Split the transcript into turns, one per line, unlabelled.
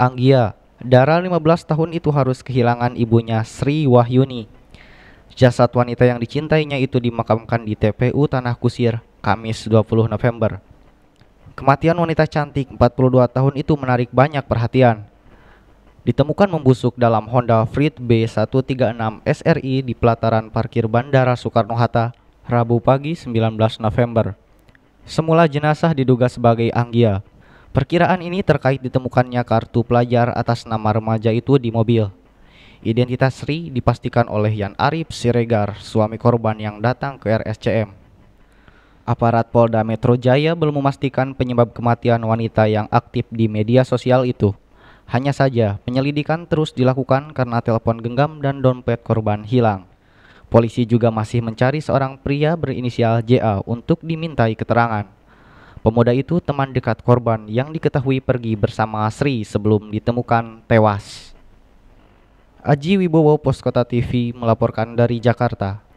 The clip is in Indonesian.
Anggia. Dara 15 tahun itu harus kehilangan ibunya Sri Wahyuni. Jasad wanita yang dicintainya itu dimakamkan di TPU Tanah Kusir, Kamis 20 November. Kematian wanita cantik 42 tahun itu menarik banyak perhatian. Ditemukan membusuk dalam Honda Freed B136 SRI di pelataran parkir Bandara Soekarno-Hatta, Rabu pagi 19 November. Semula jenazah diduga sebagai Anggia, Perkiraan ini terkait ditemukannya kartu pelajar atas nama remaja itu di mobil. Identitas Sri dipastikan oleh Yan Arif Siregar, suami korban yang datang ke RSCM. Aparat Polda Metro Jaya belum memastikan penyebab kematian wanita yang aktif di media sosial itu. Hanya saja, penyelidikan terus dilakukan karena telepon genggam dan dompet korban hilang. Polisi juga masih mencari seorang pria berinisial JA untuk dimintai keterangan. Pemuda itu teman dekat korban yang diketahui pergi bersama Sri sebelum ditemukan tewas. Aji Wibowo Poskota TV melaporkan dari Jakarta.